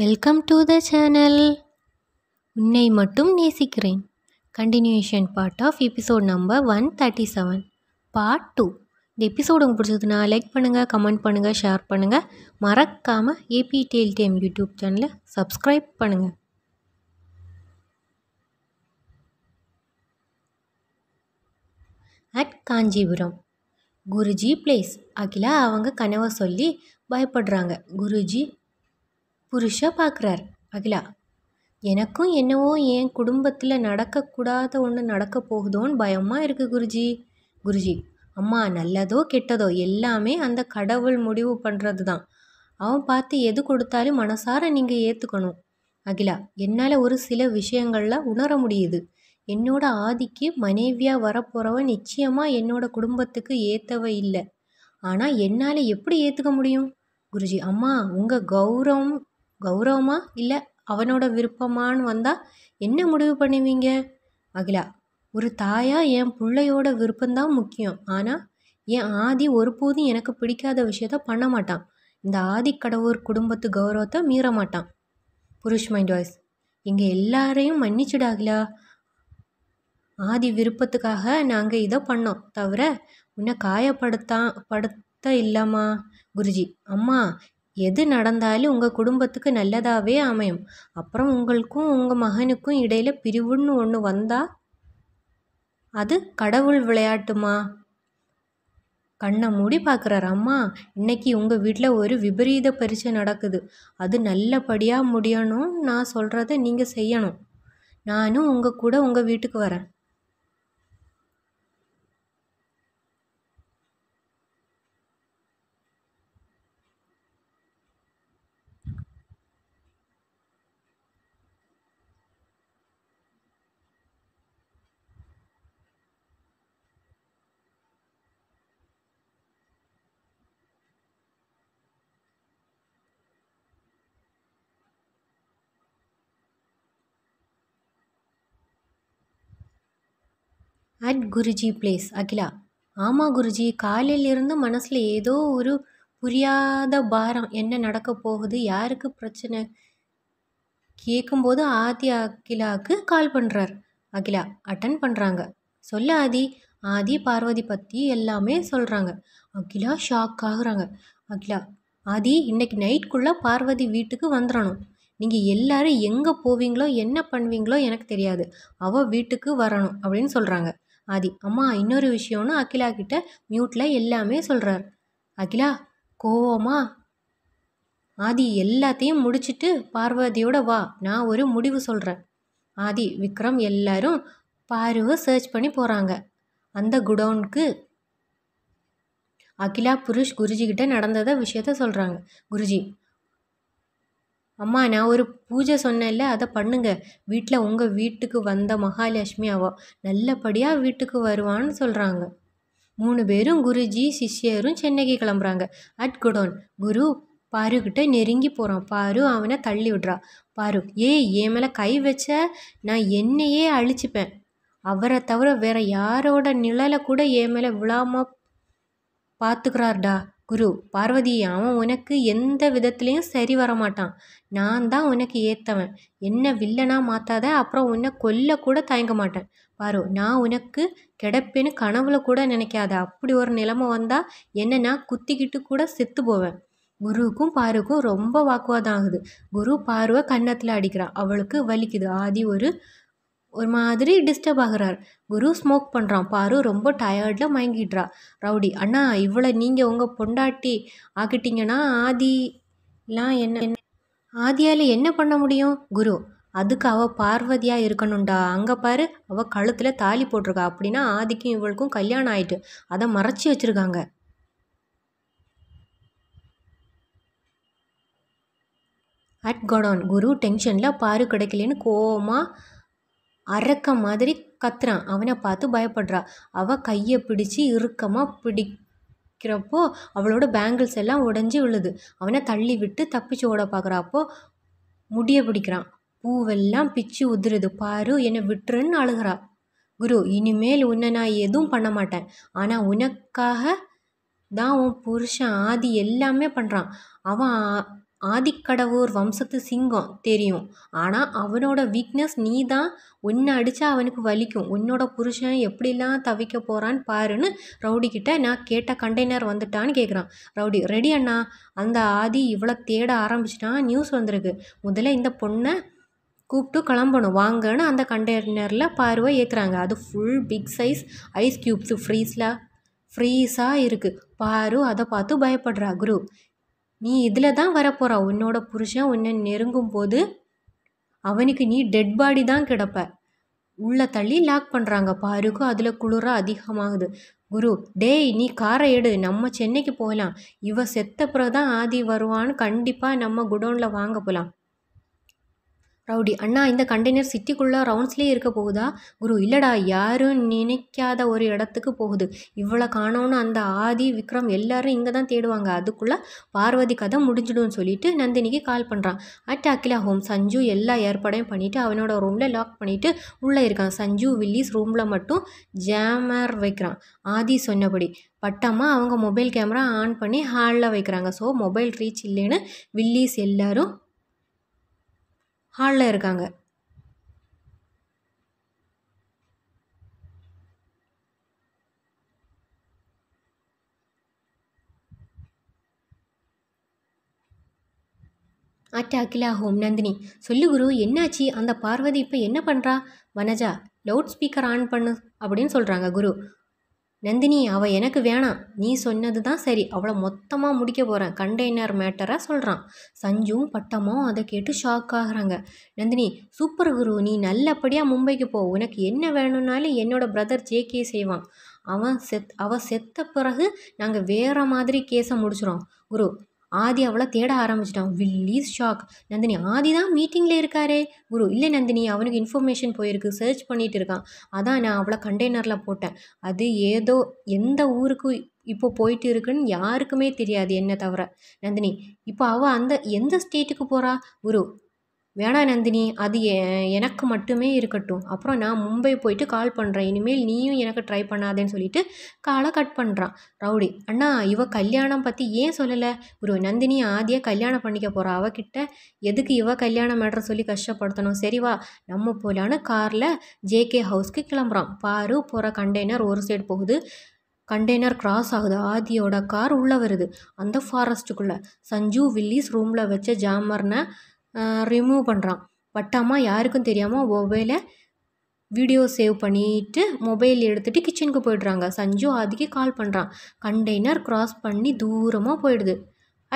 welcome to the channel உன்னை மட்டும் நேசிக்கிறேன் continuation part of episode number one thirty seven part two இந்த episode உங்களுக்கு பிடிச்சதுன்னா லைக் பண்ணுங்கள் கமெண்ட் பண்ணுங்கள் ஷேர் பண்ணுங்கள் மறக்காமல் ஏபி டிஎல்டிஎம் யூடியூப் சேனலை சப்ஸ்கிரைப் பண்ணுங்கள் அட் காஞ்சிபுரம் குருஜி பிளேஸ் அகிலா அவங்க கனவை சொல்லி பயப்படுறாங்க குருஜி புருஷா பார்க்குறார் அகிலா எனக்கும் என்னவோ என் குடும்பத்தில் நடக்கக்கூடாத ஒன்று நடக்க போகுதோன்னு பயமாக இருக்குது குருஜி குருஜி அம்மா நல்லதோ கெட்டதோ எல்லாமே அந்த கடவுள் முடிவு பண்ணுறது தான் அவன் பார்த்து எது கொடுத்தாலும் மனசார நீங்கள் ஏற்றுக்கணும் அகிலா என்னால் ஒரு சில விஷயங்களில் உணர முடியுது என்னோட ஆதிக்கு மனைவியாக வரப்போகிறவன் நிச்சயமாக என்னோட குடும்பத்துக்கு ஏற்றவ இல்லை ஆனால் என்னால் எப்படி ஏற்றுக்க முடியும் குருஜி அம்மா உங்கள் கௌரவம் கௌரவமா இல்லை அவனோட விருப்பமானு வந்தால் என்ன முடிவு பண்ணுவீங்க அகிலா ஒரு தாயா என் பிள்ளையோட விருப்பம்தான் முக்கியம் ஆனால் என் ஆதி ஒருபோதும் எனக்கு பிடிக்காத விஷயத்த பண்ண மாட்டான் இந்த ஆதி கடவுர் குடும்பத்து கௌரவத்தை மீற மாட்டான் புருஷ் மைண்ட் வாய்ஸ் எங்கள் எல்லாரையும் அகிலா ஆதி விருப்பத்துக்காக நாங்கள் இதை பண்ணோம் தவிர உன்னை காயப்படுத்தா படுத்த இல்லைம்மா குருஜி அம்மா எது நடந்தாலும் உங்கள் குடும்பத்துக்கு நல்லதாகவே அமையும் அப்புறம் உங்களுக்கும் உங்கள் மகனுக்கும் இடையில் பிரிவுன்னு ஒன்று வந்தால் அது கடவுள் விளையாட்டுமா கண்ணை மூடி பார்க்குறாரு அம்மா இன்னைக்கு உங்கள் வீட்டில் ஒரு விபரீத பரீட்சை நடக்குது அது நல்லபடியாக முடியணும் நான் சொல்கிறத நீங்கள் செய்யணும் நானும் உங்கள் கூட உங்கள் வீட்டுக்கு வரேன் அட் குருஜி பிளேஸ் அகிலா ஆமாம் குருஜி காலையிலிருந்து மனசில் ஏதோ ஒரு புரியாத பாரம் என்ன நடக்க போகுது யாருக்கு பிரச்சனை கேட்கும்போது ஆதி அகிலாவுக்கு கால் பண்ணுறார் அகிலா அட்டன் பண்ணுறாங்க சொல்ல ஆதி ஆதி பார்வதி பற்றி எல்லாமே சொல்கிறாங்க அகிலா ஷாக் ஆகுறாங்க அகிலா ஆதி இன்னைக்கு நைட்குள்ளே பார்வதி வீட்டுக்கு வந்துடணும் நீங்கள் எல்லாரும் எங்கே போவீங்களோ என்ன பண்ணுவீங்களோ எனக்கு தெரியாது அவள் வீட்டுக்கு வரணும் அப்படின்னு சொல்கிறாங்க ஆதி அம்மா இன்னொரு விஷயம்னு அகிலா கிட்ட மியூட்டில் எல்லாமே சொல்றார் அகிலா கோவமா ஆதி எல்லாத்தையும் முடிச்சிட்டு பார்வதியோட வா நான் ஒரு முடிவு சொல்கிறேன் ஆதி விக்ரம் எல்லாரும் பார்வை சர்ச் பண்ணி போகிறாங்க அந்த குடவுனுக்கு அகிலா புருஷ் கிட்ட நடந்ததை விஷயத்த சொல்கிறாங்க குருஜி அம்மா நான் ஒரு பூஜை சொன்னேன்ல அதை பண்ணுங்க வீட்டில் உங்கள் வீட்டுக்கு வந்த மகாலட்சுமி அவ நல்லபடியாக வீட்டுக்கு வருவான்னு சொல்கிறாங்க மூணு பேரும் குருஜி சிஷ்யரும் சென்னைக்கு கிளம்புறாங்க அட் குடோன் குரு பாருக்கிட்ட நெருங்கி போகிறான் பாரு அவனை தள்ளி விடுறா பாரு ஏய் என் மேலே கை வச்ச நான் என்னையே அழிச்சுப்பேன் அவரை தவிர வேற யாரோட நிழலை கூட என் மேலே விழாம பார்த்துக்கிறார்டா குரு பார்வதி அவன் உனக்கு எந்த விதத்துலேயும் சரி வரமாட்டான் நான் தான் உனக்கு ஏற்றவன் என்ன வில்லனாக மாற்றாத அப்புறம் உன்னை கொல்ல கூட தயங்க மாட்டேன் பாரு நான் உனக்கு கிடப்பேன்னு கனவுல கூட நினைக்காத அப்படி ஒரு நிலைமை வந்தால் என்ன நான் குத்திக்கிட்டு கூட செத்து போவேன் குருவுக்கும் பாருக்கும் ரொம்ப வாக்குவாதம் ஆகுது குரு பார்வை கன்னத்தில் அடிக்கிறான் அவளுக்கு வலிக்குது ஆதி ஒரு ஒரு மாதிரி டிஸ்டர்ப் ஆகிறார் குரு ஸ்மோக் பண்ணுறான் பாரு ரொம்ப டயர்டில் மயங்கிடுறா ரவுடி அண்ணா இவ்வளோ நீங்கள் உங்கள் பொண்டாட்டி ஆக்கிட்டீங்கன்னா ஆதிலாம் என்ன என்ன ஆதியால் என்ன பண்ண முடியும் குரு அதுக்கு அவள் பார்வதியாக இருக்கணும்டா அங்கே பாரு அவள் கழுத்தில் தாலி போட்டிருக்கா அப்படின்னா ஆதிக்கும் இவளுக்கும் கல்யாணம் ஆயிட்டு அதை மறைச்சி வச்சுருக்காங்க அட் கடான் குரு டென்ஷனில் பாரு கிடைக்கலன்னு கோவமாக அரக்க மாதிரி கத்துறான் அவனை பார்த்து பயப்படுறா அவள் கையை பிடிச்சி இறுக்கமாக பிடிக்கிறப்போ அவளோட பேங்கிள்ஸ் எல்லாம் உடஞ்சி விழுது அவனை தள்ளி விட்டு தப்பிச்சு ஓட பார்க்குறாப்போ முடிய பிடிக்கிறான் பூவெல்லாம் பிச்சு உதிருது பாரு என்னை விட்டுருன்னு அழுகிறா குரு இனிமேல் உன்னை நான் எதுவும் பண்ண மாட்டேன் ஆனால் உனக்காக தான் உன் புருஷன் ஆதி எல்லாமே பண்ணுறான் அவன் ஆதிக்கடவுர் வம்சத்து சிங்கம் தெரியும் ஆனால் அவனோட வீக்னஸ் நீ தான் உன்னை அடித்தா அவனுக்கு வலிக்கும் உன்னோட புருஷன் எப்படிலாம் தவிக்க போகிறான்னு பாருன்னு ரவுடி கிட்டே நான் கேட்ட கண்டெய்னர் வந்துட்டான்னு கேட்குறான் ரவுடி ரெடி அண்ணா அந்த ஆதி இவ்வளோ தேட ஆரம்பிச்சிட்டான் நியூஸ் வந்திருக்கு முதல்ல இந்த பொண்ணை கூப்பிட்டு கிளம்பணும் வாங்கன்னு அந்த கண்டெய்னரில் பார்வை ஏற்றுறாங்க அது full big size ice cubes ஃப்ரீஸில் ஃப்ரீஸாக இருக்குது பாரு அதை பார்த்து பயப்படுறா குரு நீ இதில் தான் வரப்போகிறா உன்னோட புருஷன் உன்னை நெருங்கும் போது அவனுக்கு நீ டெட் பாடி தான் கிடப்ப உள்ளே தள்ளி லாக் பண்ணுறாங்க பாருக்கும் அதில் குளிராக அதிகமாகுது குரு டேய் நீ காரை எடு நம்ம சென்னைக்கு போகலாம் இவ செத்த பிறகு தான் ஆதி வருவான்னு கண்டிப்பாக நம்ம குடோனில் வாங்க போகலாம் ரவுடி அண்ணா இந்த கண்டெய்னர் சிட்டிக்குள்ளே ரவுண்ட்ஸ்லேயே இருக்க போகுதா குரு இல்லைடா யாரும் நினைக்காத ஒரு இடத்துக்கு போகுது இவ்வளோ காணோன்னு அந்த ஆதி விக்ரம் எல்லாரும் இங்கே தான் தேடுவாங்க அதுக்குள்ளே பார்வதி கதை முடிஞ்சிடும்னு சொல்லிட்டு நந்தினிக்கு கால் பண்ணுறான் அட் அகிலா ஹோம் சஞ்சு எல்லா ஏற்பாடையும் பண்ணிவிட்டு அவனோட ரூமில் லாக் பண்ணிவிட்டு உள்ளே இருக்கான் சஞ்சு வில்லிஸ் ரூமில் மட்டும் ஜேமர் வைக்கிறான் ஆதி சொன்னபடி பட்டமாக அவங்க மொபைல் கேமரா ஆன் பண்ணி ஹாலில் வைக்கிறாங்க ஸோ மொபைல் ரீச் இல்லைன்னு வில்லிஸ் எல்லோரும் ஹாலில் இருக்காங்க அட்டா அட்டாக்கிலா ஹோம் நந்தினி சொல்லு குரு என்னாச்சு அந்த பார்வதி இப்போ என்ன பண்ணுறா வனஜா லவுட் ஸ்பீக்கர் ஆன் பண்ணு அப்படின்னு சொல்கிறாங்க குரு நந்தினி அவள் எனக்கு வேணாம் நீ சொன்னது தான் சரி அவளை மொத்தமாக முடிக்க போகிறேன் கண்டெய்னர் மேட்டராக சொல்கிறான் சஞ்சும் பட்டமும் அதை கேட்டு ஷாக் ஆகுறாங்க நந்தினி சூப்பர் குரு நீ நல்லபடியாக மும்பைக்கு போ உனக்கு என்ன வேணும்னாலும் என்னோட பிரதர் ஜேகே செய்வான் அவன் செத் அவள் செத்த பிறகு நாங்கள் வேறு மாதிரி கேஸை முடிச்சிடும் குரு ஆதி அவளை தேட ஆரம்பிச்சிட்டான் வில் இஸ் ஷாக் நந்தினி ஆதி தான் மீட்டிங்கில் இருக்காரே குரு இல்லை நந்தினி அவனுக்கு இன்ஃபர்மேஷன் போயிருக்கு சர்ச் பண்ணிகிட்டு இருக்கான் அதான் நான் அவளை கண்டெய்னரில் போட்டேன் அது ஏதோ எந்த ஊருக்கு இப்போ போயிட்டு இருக்குன்னு யாருக்குமே தெரியாது என்ன தவிர நந்தினி இப்போ அவள் அந்த எந்த ஸ்டேட்டுக்கு போகிறா குரு வேணா நந்தினி அது எனக்கு மட்டுமே இருக்கட்டும் அப்புறம் நான் மும்பை போயிட்டு கால் பண்ணுறேன் இனிமேல் நீயும் எனக்கு ட்ரை பண்ணாதேன்னு சொல்லிட்டு காலை கட் பண்ணுறான் ரவுடி அண்ணா இவ கல்யாணம் பற்றி ஏன் சொல்லலை ஒரு நந்தினி ஆதியாக கல்யாணம் பண்ணிக்க போகிறா அவகிட்ட எதுக்கு இவ கல்யாணம் மேட்ரு சொல்லி கஷ்டப்படுத்தணும் சரிவா நம்ம போலான்னு காரில் ஜேகே ஹவுஸ்க்கு கிளம்புறான் பாரு போகிற கண்டெய்னர் ஒரு சைடு போகுது கண்டெய்னர் கிராஸ் ஆகுது ஆதியோட கார் உள்ளே வருது அந்த ஃபாரஸ்ட்டுக்குள்ளே சஞ்சு வில்லிஸ் ரூமில் வச்ச ஜாமர்னை ரிமூவ் பண்ணுறான் பட் யாருக்கும் தெரியாமல் மொபைலை வீடியோ சேவ் பண்ணிவிட்டு மொபைல் எடுத்துகிட்டு கிச்சனுக்கு போய்ட்றாங்க சஞ்சு ஆதிக்கு கால் பண்ணுறான் கண்டெய்னர் க்ராஸ் பண்ணி தூரமாக போயிடுது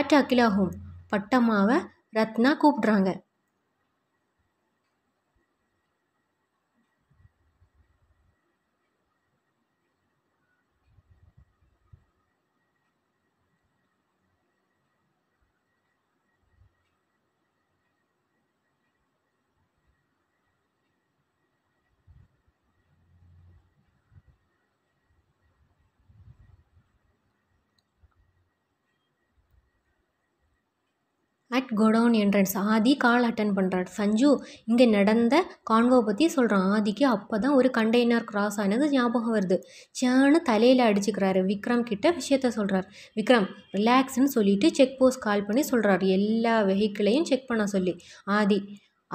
அட் அகிலாகும் பட்டம்மாவை ரத்னா கூப்பிட்றாங்க at godown entrance Aadhi call attend பண்ணுறாரு சஞ்சு இங்கே நடந்த கான்வோ பற்றி சொல்கிறான் ஆதிக்கு அப்போ தான் ஒரு கண்டெய்னர் கிராஸ் ஆனது ஞாபகம் வருது சேனு தலையில் அடிச்சுக்கிறாரு விக்ரம் கிட்ட விஷயத்த சொல்கிறார் விக்ரம் ரிலாக்ஸ்ன்னு சொல்லிவிட்டு செக் போஸ்ட் கால் பண்ணி சொல்கிறார் எல்லா வெஹிக்கிளையும் செக் பண்ண சொல்லி ஆதி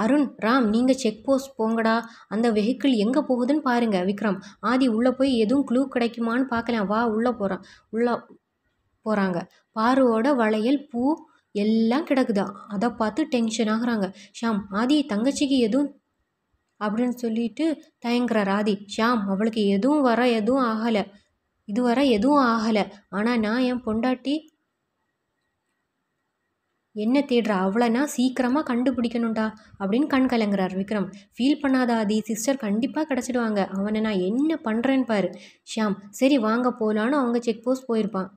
அருண் ராம் நீங்கள் செக் போஸ்ட் போங்கடா அந்த வெஹிக்கிள் எங்கே போகுதுன்னு பாருங்கள் விக்ரம் ஆதி உள்ளே போய் எதுவும் க்ளூ கிடைக்குமான்னு பார்க்கலாம் வா உள்ளே போகிறான் உள்ளே போகிறாங்க பாருவோட வளையல் பூ எல்லாம் கிடக்குதா அதை பார்த்து டென்ஷன் ஆகுறாங்க ஷாம் ஆதி தங்கச்சிக்கு எதுவும் அப்படின்னு சொல்லிட்டு தயங்குறார் ஆதி ஷாம் அவளுக்கு எதுவும் வர எதுவும் ஆகலை இதுவரை எதுவும் ஆகலை ஆனால் நான் என் பொண்டாட்டி என்ன தேடுற அவ்வளோனா சீக்கிரமாக கண்டுபிடிக்கணும்டா அப்படின்னு கண் கலங்குறார் விக்ரம் ஃபீல் பண்ணாத ஆதி சிஸ்டர் கண்டிப்பாக கிடச்சிடுவாங்க அவனை நான் என்ன பண்ணுறேன்னு பாரு ஷியாம் சரி வாங்க போகலான்னு அவங்க செக் போஸ்ட் போயிருப்பான்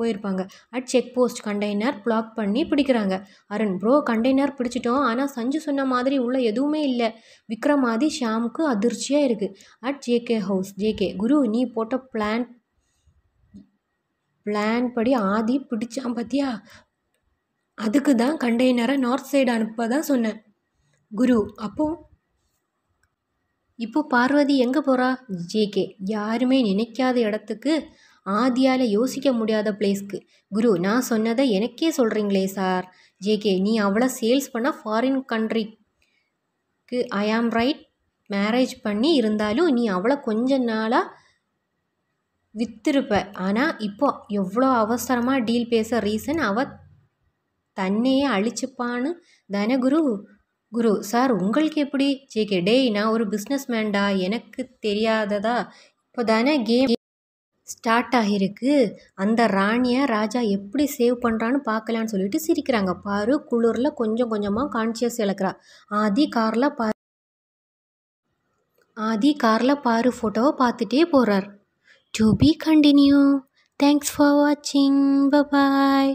போயிருப்பாங்க at check post container block பண்ணி பிடிக்கிறாங்க அருண் ப்ரோ கண்டெய்னர் பிடிச்சிட்டோம் ஆனால் சஞ்சு சொன்ன மாதிரி உள்ள எதுவுமே இல்லை விக்ரமாதி ஷாமுக்கு அதிர்ச்சியாக இருக்குது at JK house JK Guru நீ போட்ட பிளான் பிளான் படி ஆதி பிடிச்சான் பார்த்தியா அதுக்கு தான் கண்டெய்னரை நார்த் சைடு அனுப்ப தான் சொன்னேன் குரு அப்போ இப்போ பார்வதி எங்கே போகிறா ஜேகே யாருமே நினைக்காத இடத்துக்கு ஆதியால் யோசிக்க முடியாத பிளேஸ்க்கு குரு நான் சொன்னதை எனக்கே சொல்கிறீங்களே சார் ஜேகே நீ அவ்வளோ சேல்ஸ் பண்ண ஃபாரின் கண்ட்ரிக்கு ஐ ஆம் ரைட் மேரேஜ் பண்ணி இருந்தாலும் நீ அவ்வளோ கொஞ்ச நாளாக வித்திருப்ப ஆனால் இப்போ எவ்வளோ அவசரமாக டீல் பேச ரீசன் அவ தன்னையே அழிச்சுப்பான்னு தானே குரு குரு சார் உங்களுக்கு எப்படி ஜேகே டேய் நான் ஒரு பிஸ்னஸ் மேன்டா எனக்கு தெரியாததா இப்போ தானே கேம் ஸ்டார்ட் ஆகியிருக்கு அந்த ராணியை ராஜா எப்படி சேவ் பண்ணுறான்னு பார்க்கலான்னு சொல்லிட்டு சிரிக்கிறாங்க பாரு குளிரில் கொஞ்சம் கொஞ்சமாக கான்சியஸ் இழக்கிறா ஆதி காரில் பா ஆதி காரில் பாரு ஃபோட்டோவை பார்த்துட்டே போகிறார் to be continue thanks for வாட்சிங் பபாய்